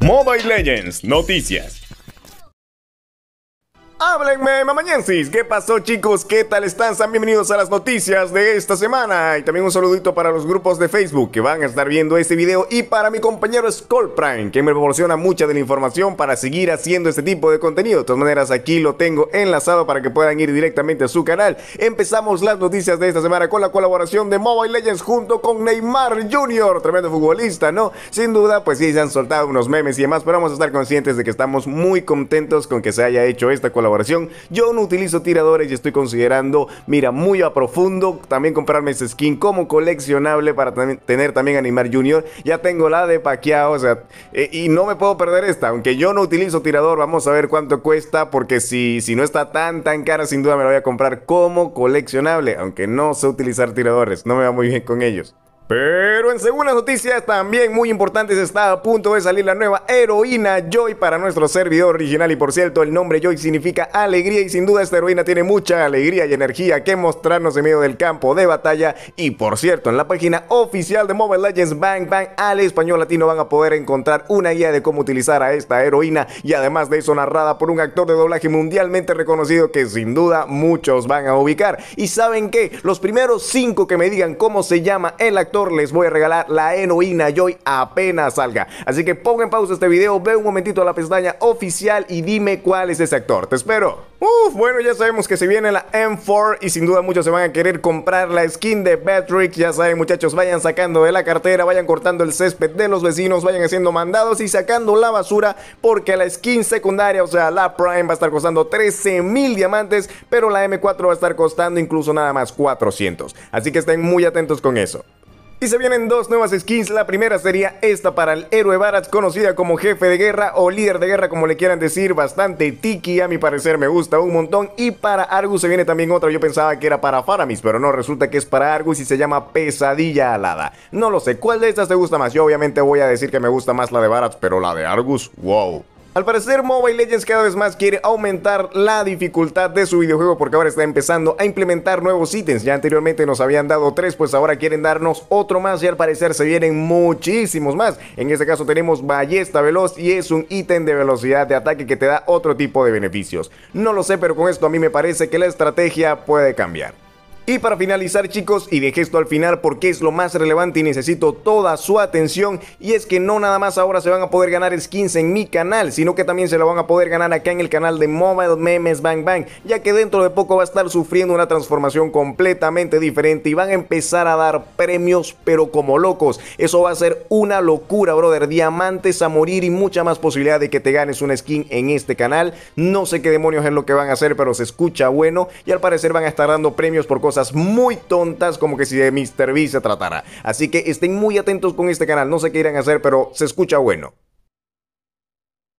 Mobile Legends, noticias. Háblenme, mamañensis. ¿Qué pasó, chicos? ¿Qué tal están? Sean bienvenidos a las noticias de esta semana. Y también un saludito para los grupos de Facebook que van a estar viendo este video. Y para mi compañero Skull Prime, que me proporciona mucha de la información para seguir haciendo este tipo de contenido. De todas maneras, aquí lo tengo enlazado para que puedan ir directamente a su canal. Empezamos las noticias de esta semana con la colaboración de Mobile Legends junto con Neymar Jr., tremendo futbolista, ¿no? Sin duda, pues sí, se han soltado unos memes y demás, pero vamos a estar conscientes de que estamos muy contentos con que se haya hecho esta colaboración yo no utilizo tiradores y estoy considerando, mira, muy a profundo también comprarme ese skin como coleccionable para tener también Animar Junior. Ya tengo la de paqueado o sea, eh, y no me puedo perder esta, aunque yo no utilizo tirador, vamos a ver cuánto cuesta, porque si, si no está tan, tan cara, sin duda me la voy a comprar como coleccionable, aunque no sé utilizar tiradores, no me va muy bien con ellos. Pero en segundas noticias también muy importantes está a punto de salir la nueva heroína Joy para nuestro servidor original y por cierto el nombre Joy significa alegría y sin duda esta heroína tiene mucha alegría y energía que mostrarnos en medio del campo de batalla y por cierto en la página oficial de Mobile Legends Bang Bang al español latino van a poder encontrar una guía de cómo utilizar a esta heroína y además de eso narrada por un actor de doblaje mundialmente reconocido que sin duda muchos van a ubicar y saben que los primeros cinco que me digan cómo se llama el actor les voy a regalar la Enoína Joy apenas salga. Así que pongan pausa este video, ve un momentito a la pestaña oficial y dime cuál es ese actor. Te espero. Uf, bueno, ya sabemos que se viene la M4 y sin duda muchos se van a querer comprar la skin de Patrick. Ya saben, muchachos, vayan sacando de la cartera, vayan cortando el césped de los vecinos, vayan haciendo mandados y sacando la basura porque la skin secundaria, o sea, la Prime va a estar costando 13 mil diamantes, pero la M4 va a estar costando incluso nada más 400. Así que estén muy atentos con eso. Y se vienen dos nuevas skins, la primera sería esta para el héroe Barats conocida como jefe de guerra o líder de guerra como le quieran decir, bastante tiki, a mi parecer me gusta un montón y para Argus se viene también otra, yo pensaba que era para Faramis, pero no, resulta que es para Argus y se llama Pesadilla Alada, no lo sé, ¿cuál de estas te gusta más? Yo obviamente voy a decir que me gusta más la de Barats pero la de Argus, wow. Al parecer, Mobile Legends cada vez más quiere aumentar la dificultad de su videojuego porque ahora está empezando a implementar nuevos ítems. Ya anteriormente nos habían dado tres, pues ahora quieren darnos otro más y al parecer se vienen muchísimos más. En este caso tenemos ballesta veloz y es un ítem de velocidad de ataque que te da otro tipo de beneficios. No lo sé, pero con esto a mí me parece que la estrategia puede cambiar. Y para finalizar chicos, y dejé esto al final porque es lo más relevante y necesito toda su atención, y es que no nada más ahora se van a poder ganar skins en mi canal, sino que también se lo van a poder ganar acá en el canal de Mobile Memes Bang Bang, ya que dentro de poco va a estar sufriendo una transformación completamente diferente y van a empezar a dar premios pero como locos. Eso va a ser una locura, brother. Diamantes a morir y mucha más posibilidad de que te ganes una skin en este canal. No sé qué demonios es lo que van a hacer, pero se escucha bueno y al parecer van a estar dando premios por cosas muy tontas como que si de Mr. B se tratara. Así que estén muy atentos con este canal, no sé qué irán a hacer, pero se escucha bueno.